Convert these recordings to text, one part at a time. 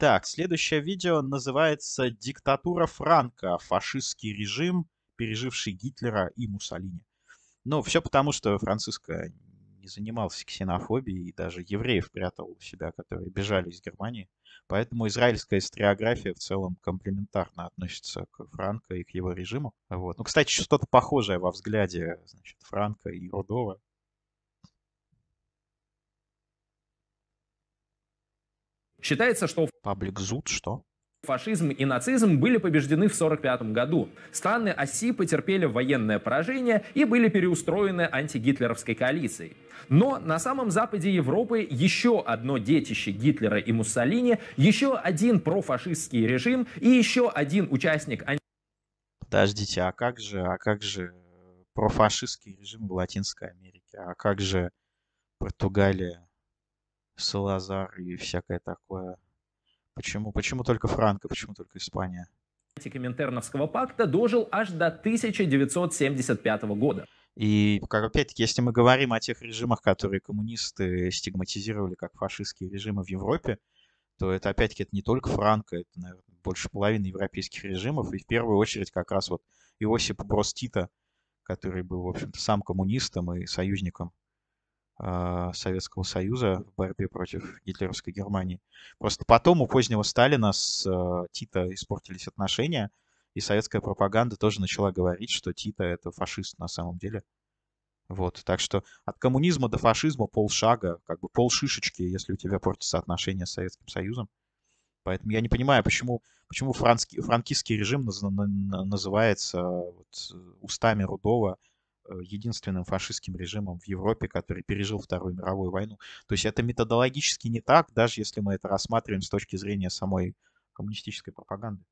Так, следующее видео называется «Диктатура Франка. Фашистский режим, переживший Гитлера и Муссолини». Ну, все потому, что Франциско не занимался ксенофобией и даже евреев прятал у себя, которые бежали из Германии. Поэтому израильская историография в целом комплементарно относится к Франко и к его режиму. Вот. Ну, кстати, что-то похожее во взгляде значит, Франко и Рудова Считается, что... Паблик Зуд, что? фашизм и нацизм были побеждены в 1945 году. Страны оси потерпели военное поражение и были переустроены антигитлеровской коалицией. Но на самом западе Европы еще одно детище Гитлера и Муссолини, еще один профашистский режим и еще один участник... Анти... Подождите, а как же, а как же э, профашистский режим в Латинской Америке? А как же Португалия? Салазар и всякое такое. Почему? Почему только Франко? А почему только Испания? Коминтерновского пакта дожил аж до 1975 года. И опять-таки, если мы говорим о тех режимах, которые коммунисты стигматизировали как фашистские режимы в Европе, то это опять-таки это не только Франко, а это, наверное, больше половины европейских режимов, и в первую очередь как раз вот Иосип Брос Тита, который был, в общем-то, сам коммунистом и союзником а, Советского Союза в борьбе против гитлеровской Германии. Просто потом у позднего Сталина с а, Тита испортились отношения, и советская пропаганда тоже начала говорить, что Тита — это фашист на самом деле. Вот, так что от коммунизма до фашизма полшага, как бы полшишечки, если у тебя портятся отношения с Советским Союзом. Поэтому я не понимаю, почему, почему франки франкистский режим наз, на, называется вот, устами Рудова — Э, единственным фашистским режимом в Европе, который пережил Вторую мировую войну. То есть это методологически не так, даже если мы это рассматриваем с точки зрения самой коммунистической пропаганды.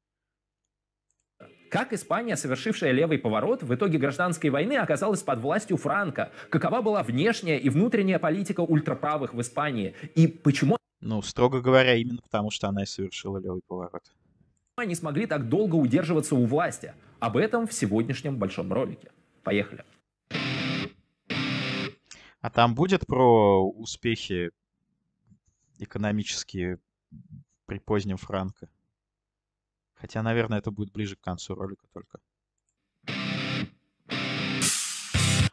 Как Испания, совершившая левый поворот, в итоге гражданской войны оказалась под властью Франка? Какова была внешняя и внутренняя политика ультраправых в Испании? И почему... Ну, строго говоря, именно потому, что она и совершила левый поворот. Они смогли так долго удерживаться у власти. Об этом в сегодняшнем большом ролике. Поехали. А там будет про успехи экономические при позднем Франко? Хотя, наверное, это будет ближе к концу ролика только.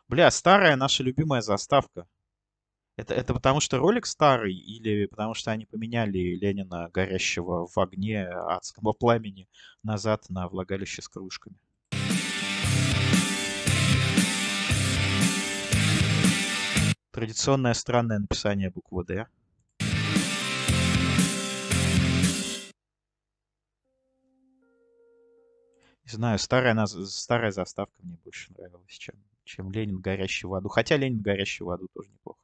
Бля, старая наша любимая заставка. Это, это потому что ролик старый или потому что они поменяли Ленина, горящего в огне адского пламени, назад на влагалище с кружками? Традиционное странное написание буквы «Д». Не знаю, старая, наз... старая заставка мне больше нравилась, чем, чем Ленин горящий в аду. Хотя Ленин горящий в аду тоже неплохо.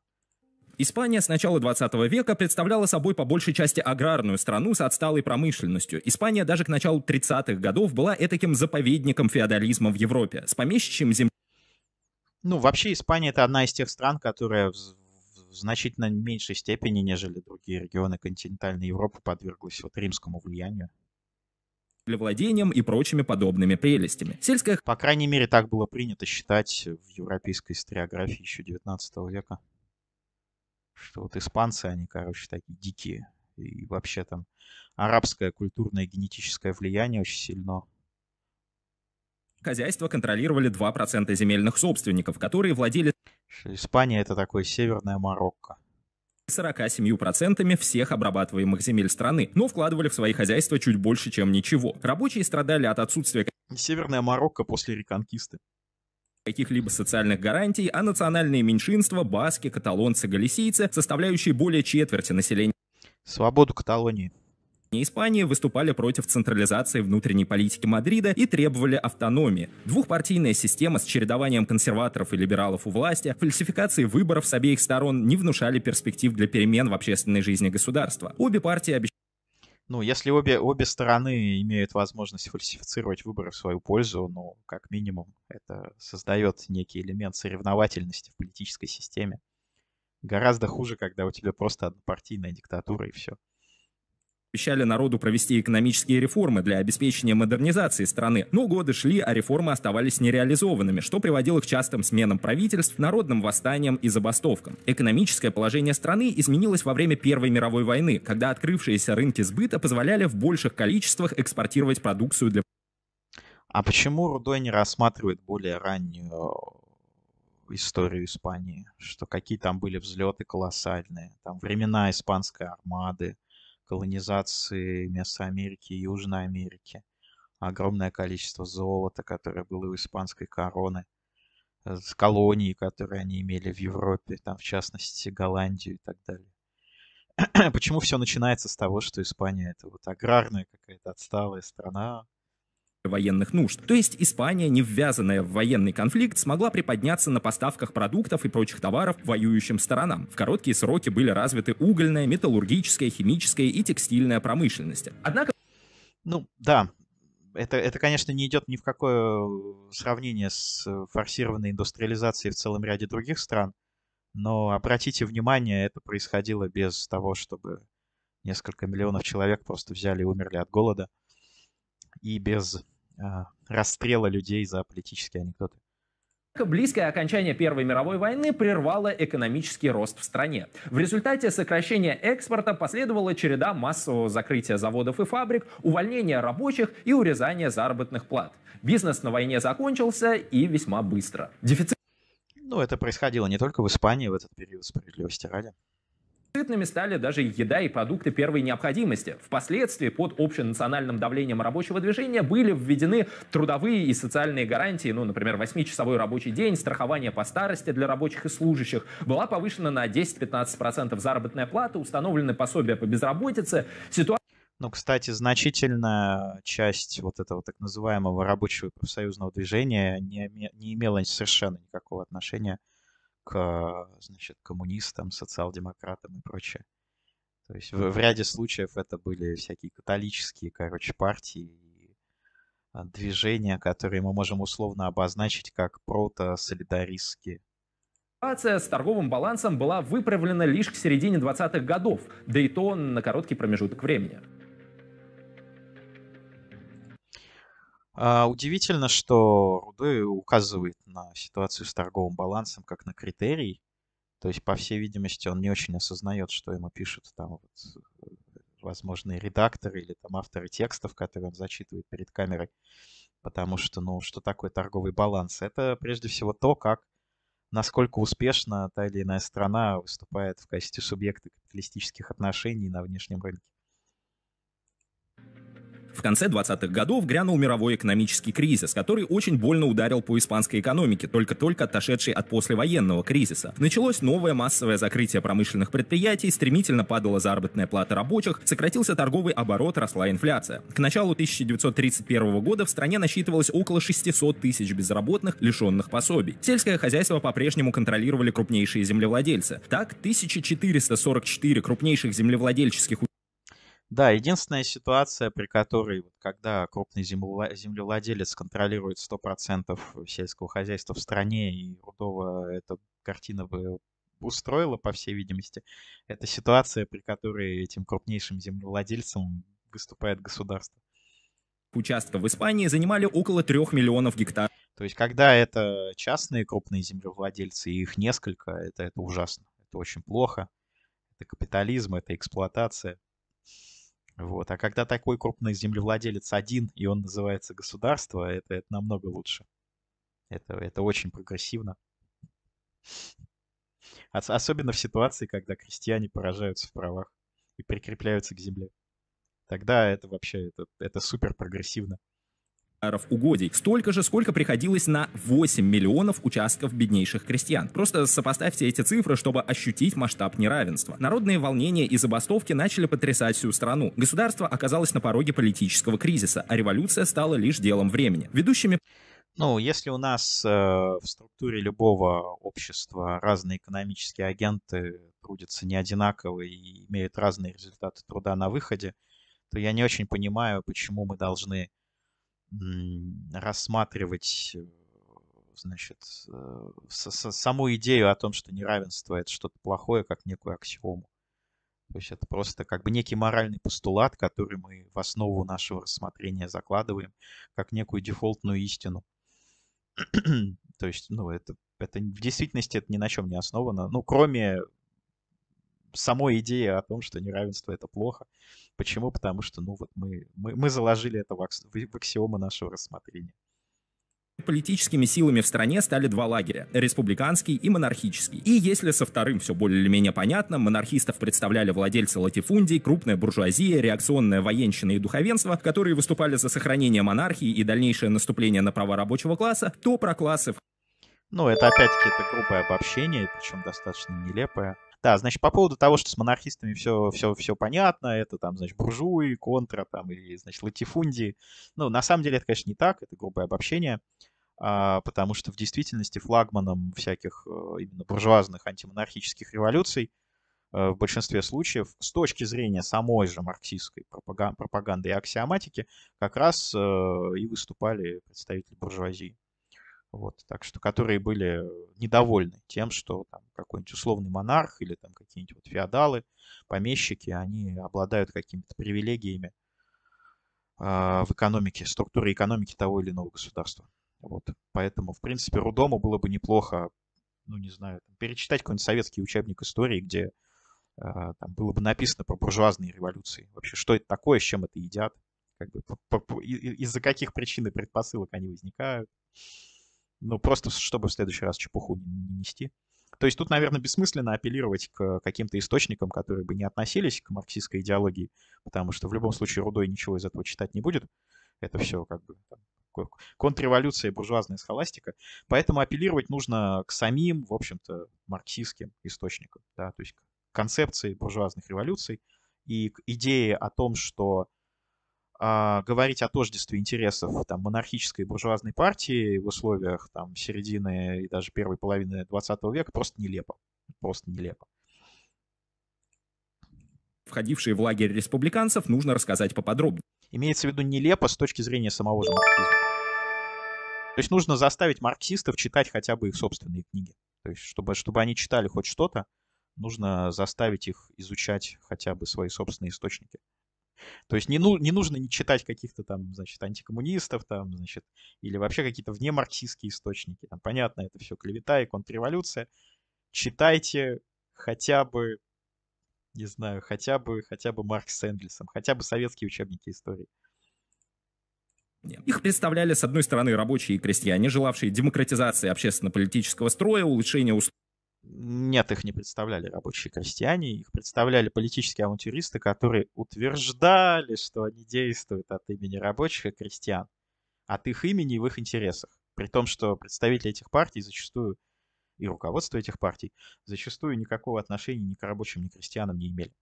Испания с начала 20 века представляла собой по большей части аграрную страну с отсталой промышленностью. Испания даже к началу 30-х годов была этаким заповедником феодализма в Европе, с помещичьим землем. Ну, вообще Испания это одна из тех стран, которая в, в значительно меньшей степени, нежели другие регионы континентальной Европы, подверглась вот римскому влиянию для владением и прочими подобными прелестями. Сельское... По крайней мере, так было принято считать в европейской историографии еще 19 века. Что вот испанцы, они, короче, такие дикие. И вообще там арабское культурное и генетическое влияние очень сильно Хозяйство контролировали 2% земельных собственников, которые владели... Испания — это такое северное Марокко. 47% всех обрабатываемых земель страны, но вкладывали в свои хозяйства чуть больше, чем ничего. Рабочие страдали от отсутствия... Северная Марокко после реконкисты каких-либо социальных гарантий, а национальные меньшинства, баски, каталонцы, галисийцы, составляющие более четверти населения. Свободу Каталонии. Испании выступали против централизации внутренней политики Мадрида и требовали автономии. Двухпартийная система с чередованием консерваторов и либералов у власти, фальсификации выборов с обеих сторон не внушали перспектив для перемен в общественной жизни государства. Обе партии обещали ну, если обе, обе стороны имеют возможность фальсифицировать выборы в свою пользу, ну, как минимум, это создает некий элемент соревновательности в политической системе. Гораздо хуже, когда у тебя просто однопартийная диктатура и все обещали народу провести экономические реформы для обеспечения модернизации страны, но годы шли, а реформы оставались нереализованными, что приводило к частым сменам правительств, народным восстаниям и забастовкам. Экономическое положение страны изменилось во время Первой мировой войны, когда открывшиеся рынки сбыта позволяли в больших количествах экспортировать продукцию для... А почему Рудой не рассматривает более раннюю э, историю Испании, что какие там были взлеты колоссальные, там времена испанской армады, колонизации Месоамерики и Южной Америки, огромное количество золота, которое было у испанской короны, э, с колонии, которые они имели в Европе, там, в частности, Голландию и так далее. Почему все начинается с того, что Испания это вот аграрная какая-то отсталая страна, военных нужд. То есть Испания, не ввязанная в военный конфликт, смогла приподняться на поставках продуктов и прочих товаров воюющим сторонам. В короткие сроки были развиты угольная, металлургическая, химическая и текстильная промышленности. Однако... Ну, да, это, это, конечно, не идет ни в какое э, сравнение с э, форсированной индустриализацией в целом ряде других стран, но обратите внимание, это происходило без того, чтобы несколько миллионов человек просто взяли и умерли от голода, и без а, расстрела людей за политические анекдоты. Близкое окончание Первой мировой войны прервало экономический рост в стране. В результате сокращения экспорта последовала череда массового закрытия заводов и фабрик, увольнения рабочих и урезания заработных плат. Бизнес на войне закончился и весьма быстро. Дефицит... Ну, это происходило не только в Испании в этот период, справедливости ради. Сытными стали даже еда и продукты первой необходимости. Впоследствии под общенациональным давлением рабочего движения были введены трудовые и социальные гарантии, ну, например, 8-часовой рабочий день, страхование по старости для рабочих и служащих. Была повышена на 10-15% заработная плата, установлены пособия по безработице. Ситуация ну, кстати, значительная часть вот этого так называемого рабочего профсоюзного движения не, не имела совершенно никакого отношения к к а, значит, коммунистам, социал-демократам и прочее. То есть в, в ряде случаев это были всякие католические, короче, партии, а, движения, которые мы можем условно обозначить как прото-солидаристские. Ситуация с торговым балансом была выправлена лишь к середине 20-х годов, да и то на короткий промежуток времени. А, удивительно, что Рудой указывает на ситуацию с торговым балансом как на критерий. То есть, по всей видимости, он не очень осознает, что ему пишут там вот, э, возможные редакторы или там авторы текстов, которые он зачитывает перед камерой. Потому что, ну, что такое торговый баланс? Это прежде всего то, как насколько успешно та или иная страна выступает в качестве субъекта капиталистических отношений на внешнем рынке. В конце 20-х годов грянул мировой экономический кризис, который очень больно ударил по испанской экономике, только-только отошедшей от послевоенного кризиса. Началось новое массовое закрытие промышленных предприятий, стремительно падала заработная плата рабочих, сократился торговый оборот, росла инфляция. К началу 1931 года в стране насчитывалось около 600 тысяч безработных, лишенных пособий. Сельское хозяйство по-прежнему контролировали крупнейшие землевладельцы. Так, 1444 крупнейших землевладельческих да, единственная ситуация, при которой, когда крупный землевладелец контролирует 100% сельского хозяйства в стране, и Рудова эта картина бы устроила, по всей видимости, это ситуация, при которой этим крупнейшим землевладельцем выступает государство. Участка в Испании занимали около трех миллионов гектаров. То есть, когда это частные крупные землевладельцы, и их несколько, это, это ужасно, это очень плохо. Это капитализм, это эксплуатация. Вот. А когда такой крупный землевладелец один, и он называется государство, это, это намного лучше. Это, это очень прогрессивно. особенно в ситуации, когда крестьяне поражаются в правах и прикрепляются к земле. Тогда это вообще это, это супер прогрессивно угодий. Столько же, сколько приходилось на 8 миллионов участков беднейших крестьян. Просто сопоставьте эти цифры, чтобы ощутить масштаб неравенства. Народные волнения и забастовки начали потрясать всю страну. Государство оказалось на пороге политического кризиса, а революция стала лишь делом времени. Ведущими ну, если у нас э, в структуре любого общества разные экономические агенты трудятся не одинаково и имеют разные результаты труда на выходе, то я не очень понимаю, почему мы должны рассматривать э, значит, э, саму идею о том, что неравенство это что-то плохое, как некую аксиому. То есть это просто как бы некий моральный постулат, который мы в основу нашего рассмотрения закладываем, как некую дефолтную истину. То есть, ну, это, это в действительности это ни на чем не основано. Ну, кроме самой идеи о том, что неравенство — это плохо. Почему? Потому что, ну, вот мы, мы, мы заложили это в, в аксиомы нашего рассмотрения. Политическими силами в стране стали два лагеря – республиканский и монархический. И если со вторым все более или менее понятно, монархистов представляли владельцы латифундий, крупная буржуазия, реакционная военщина и духовенство, которые выступали за сохранение монархии и дальнейшее наступление на права рабочего класса, то про классы... Ну, это опять-таки это грубое обобщение, причем достаточно нелепое. Да, значит, по поводу того, что с монархистами все, все, все понятно, это там, значит, буржуи, контра, там, или, значит, латифундии. Ну, на самом деле это, конечно, не так, это грубое обобщение, а, потому что в действительности флагманом всяких э, именно буржуазных антимонархических революций э, в большинстве случаев с точки зрения самой же марксистской пропаганды и аксиоматики как раз э, и выступали представители буржуазии. Вот, так что, которые были э, недовольны тем, что там, какой-нибудь условный монарх или там какие-нибудь вот феодалы, помещики, они обладают какими-то привилегиями э, в экономике, структуре экономики того или иного государства. Вот. Поэтому, в принципе, Рудому было бы неплохо, ну, не знаю, перечитать какой-нибудь советский учебник истории, где э, там было бы написано про буржуазные революции. Вообще, что это такое, с чем это едят, как бы, из-за каких причин и предпосылок они возникают. Ну, просто чтобы в следующий раз чепуху не нести. То есть тут, наверное, бессмысленно апеллировать к каким-то источникам, которые бы не относились к марксистской идеологии, потому что в любом случае Рудой ничего из этого читать не будет. Это все как бы контрреволюция и буржуазная схоластика. Поэтому апеллировать нужно к самим, в общем-то, марксистским источникам, да, то есть к концепции буржуазных революций и к идее о том, что а, говорить о тождестве интересов там, монархической и буржуазной партии в условиях там, середины и даже первой половины 20 века просто нелепо. Просто нелепо входившие в лагерь республиканцев, нужно рассказать поподробнее. Имеется в виду нелепо с точки зрения самого же марксизма. То есть нужно заставить марксистов читать хотя бы их собственные книги. То есть чтобы, чтобы они читали хоть что-то, нужно заставить их изучать хотя бы свои собственные источники. То есть не, ну, не нужно не читать каких-то там, значит, антикоммунистов там, значит, или вообще какие-то вне марксистские источники. Там, понятно, это все клевета и контрреволюция. Читайте хотя бы, не знаю, хотя бы, хотя бы Маркс с Энгельсом, хотя бы советские учебники истории. Их представляли, с одной стороны, рабочие и крестьяне, желавшие демократизации общественно-политического строя, улучшения условий нет, их не представляли рабочие крестьяне, их представляли политические авантюристы, которые утверждали, что они действуют от имени рабочих и крестьян, от их имени и в их интересах. При том, что представители этих партий зачастую и руководство этих партий зачастую никакого отношения ни к рабочим, ни к крестьянам не имели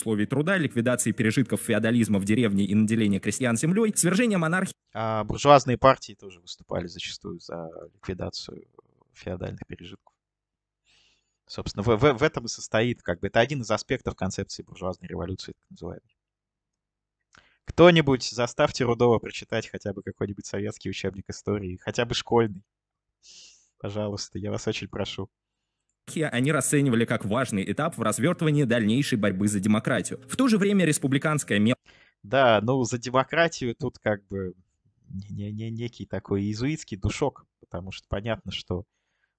условий труда, ликвидации пережитков феодализма в деревне и наделения крестьян землей, свержение монархии. А буржуазные партии тоже выступали зачастую за ликвидацию феодальных пережитков. Собственно, в, в, в этом и состоит, как бы, это один из аспектов концепции буржуазной революции, так называемой. Кто-нибудь заставьте Рудова прочитать хотя бы какой-нибудь советский учебник истории, хотя бы школьный. Пожалуйста, я вас очень прошу они расценивали как важный этап в развертывании дальнейшей борьбы за демократию. В то же время республиканская мел... Да, ну за демократию тут как бы не, не, некий такой иезуитский душок, потому что понятно, что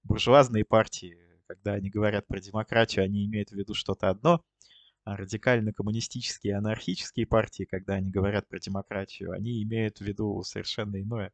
буржуазные партии когда они говорят про демократию, они имеют в виду что-то одно, а радикально-коммунистические и анархические партии, когда они говорят про демократию, они имеют в виду совершенно иное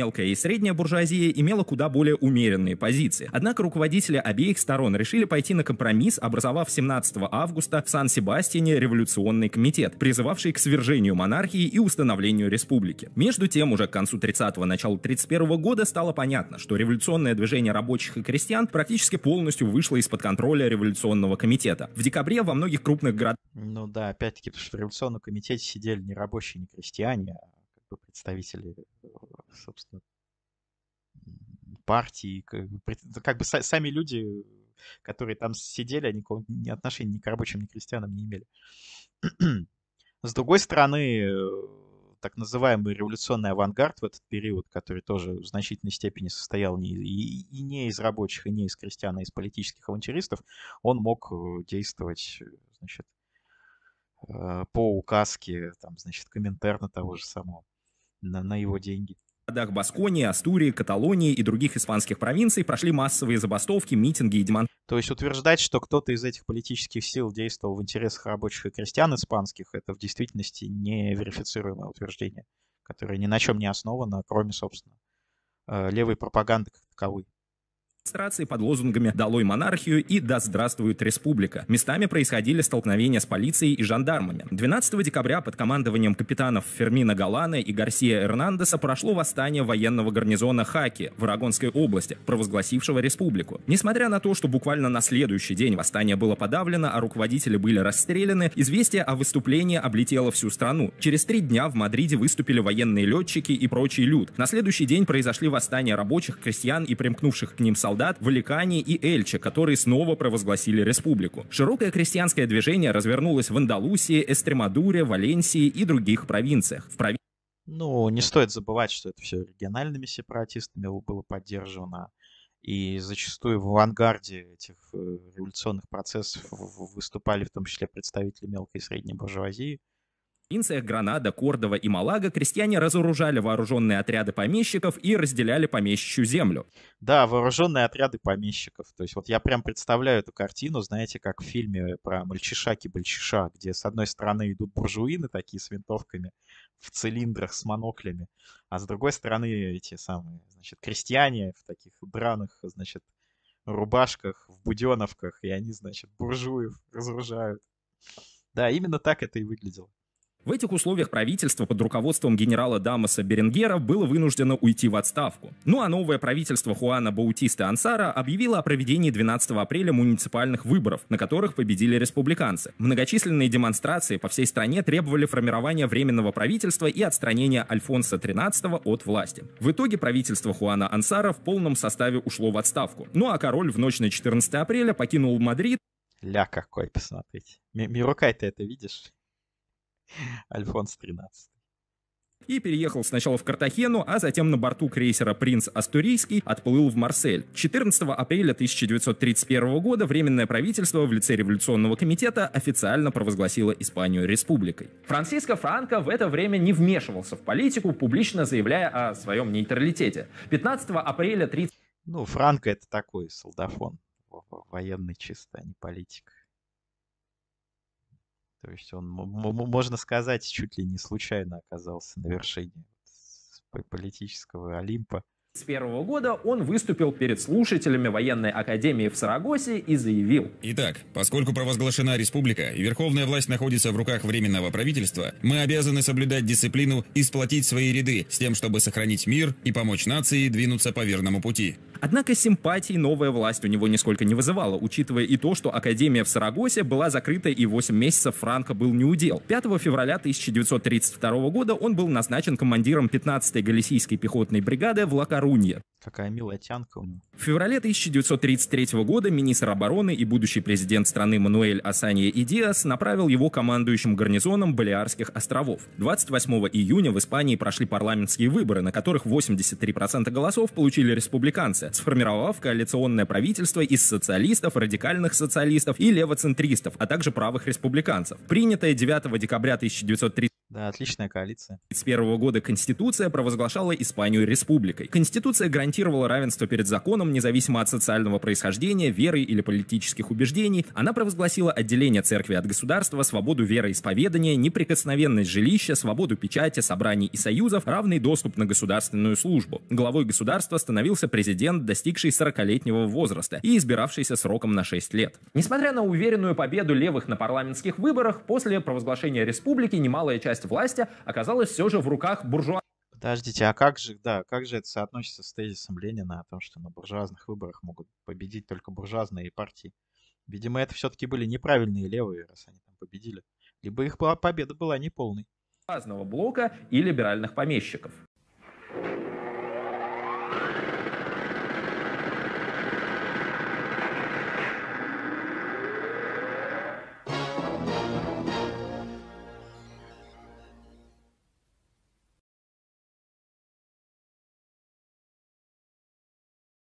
мелкая и средняя буржуазия имела куда более умеренные позиции. Однако руководители обеих сторон решили пойти на компромисс, образовав 17 августа в Сан-Себастьяне революционный комитет, призывавший к свержению монархии и установлению республики. Между тем, уже к концу 30-го, началу 31-го года стало понятно, что революционное движение рабочих и крестьян практически полностью вышло из-под контроля революционного комитета. В декабре во многих крупных городах... Ну да, опять-таки, потому что в революционном комитете сидели не рабочие, не крестьяне, а представители э, собственно, партии, как, бы ну, сами люди, которые там сидели, они ни отношения ни к рабочим, ни к крестьянам не имели. С другой стороны, э, так называемый революционный авангард в этот период, который тоже в значительной степени состоял не, и, и не из рабочих, и не из крестьян, а из политических авантюристов, он мог э, действовать, э, значит, по указке, там, значит, комментарно того же самого на, на его деньги городах Басконии, Астурии, Каталонии и других испанских провинций прошли массовые забастовки, митинги и демонстрации. То есть утверждать, что кто-то из этих политических сил действовал в интересах рабочих и крестьян испанских, это в действительности не верифицируемое утверждение, которое ни на чем не основано, кроме, собственно, э, левой пропаганды как таковой. Демонстрации под лозунгами «Долой монархию» и «Да здравствует республика». Местами происходили столкновения с полицией и жандармами. 12 декабря под командованием капитанов Фермина Галана и Гарсия Эрнандеса прошло восстание военного гарнизона Хаки в Арагонской области, провозгласившего республику. Несмотря на то, что буквально на следующий день восстание было подавлено, а руководители были расстреляны, известие о выступлении облетело всю страну. Через три дня в Мадриде выступили военные летчики и прочий люд. На следующий день произошли восстания рабочих, крестьян и примкнувших к ним солдат солдат в Ликане и Эльче, которые снова провозгласили республику. Широкое крестьянское движение развернулось в Андалусии, Эстремадуре, Валенсии и других провинциях. В прови... Ну, не стоит забывать, что это все региональными сепаратистами было поддержано. И зачастую в авангарде этих э, революционных процессов выступали в том числе представители мелкой и средней буржуазии провинциях Гранада, Кордова и Малага крестьяне разоружали вооруженные отряды помещиков и разделяли помещичью землю. Да, вооруженные отряды помещиков. То есть вот я прям представляю эту картину, знаете, как в фильме про мальчишаки-бальчиша, где с одной стороны идут буржуины такие с винтовками в цилиндрах с моноклями, а с другой стороны эти самые, значит, крестьяне в таких драных, значит, рубашках, в буденовках, и они, значит, буржуев разоружают. Да, именно так это и выглядело. В этих условиях правительство под руководством генерала Дамаса Беренгера было вынуждено уйти в отставку. Ну а новое правительство Хуана Баутиста Ансара объявило о проведении 12 апреля муниципальных выборов, на которых победили республиканцы. Многочисленные демонстрации по всей стране требовали формирования временного правительства и отстранения Альфонса XIII от власти. В итоге правительство Хуана Ансара в полном составе ушло в отставку. Ну а король в ночь на 14 апреля покинул Мадрид. Ля какой, посмотрите. Мирукай, ты это видишь? Альфонс 13 и переехал сначала в Картахену, а затем на борту крейсера «Принц Астурийский» отплыл в Марсель. 14 апреля 1931 года Временное правительство в лице Революционного комитета официально провозгласило Испанию республикой. Франциско Франко в это время не вмешивался в политику, публично заявляя о своем нейтралитете. 15 апреля 30... Ну, Франко это такой солдафон, военный чисто, а не политик. То есть он, можно сказать, чуть ли не случайно оказался на вершине политического Олимпа. С первого года он выступил перед слушателями военной академии в Сарагосе и заявил. Итак, поскольку провозглашена республика и верховная власть находится в руках временного правительства, мы обязаны соблюдать дисциплину и сплотить свои ряды с тем, чтобы сохранить мир и помочь нации двинуться по верному пути. Однако симпатии новая власть у него нисколько не вызывала, учитывая и то, что Академия в Сарагосе была закрыта и 8 месяцев Франко был не удел. 5 февраля 1932 года он был назначен командиром 15-й галисийской пехотной бригады в Лакарунье. Какая милая тянка у него. В феврале 1933 года министр обороны и будущий президент страны Мануэль Асанье Идиас направил его командующим гарнизоном Балиарских островов. 28 июня в Испании прошли парламентские выборы, на которых 83% голосов получили республиканцы, сформировав коалиционное правительство из социалистов, радикальных социалистов и левоцентристов, а также правых республиканцев. Принятое 9 декабря 1933 да, отличная коалиция. С первого года Конституция провозглашала Испанию республикой. Конституция гарантировала равенство перед законом, независимо от социального происхождения, веры или политических убеждений. Она провозгласила отделение церкви от государства, свободу вероисповедания, неприкосновенность жилища, свободу печати, собраний и союзов, равный доступ на государственную службу. Главой государства становился президент, достигший 40-летнего возраста и избиравшийся сроком на 6 лет. Несмотря на уверенную победу левых на парламентских выборах, после провозглашения республики немалая часть часть власти оказалась все же в руках буржуа. Подождите, а как же, да, как же это соотносится с тезисом Ленина о том, что на буржуазных выборах могут победить только буржуазные партии? Видимо, это все-таки были неправильные левые, раз они там победили. Либо их победа была неполной. ...блока и либеральных помещиков.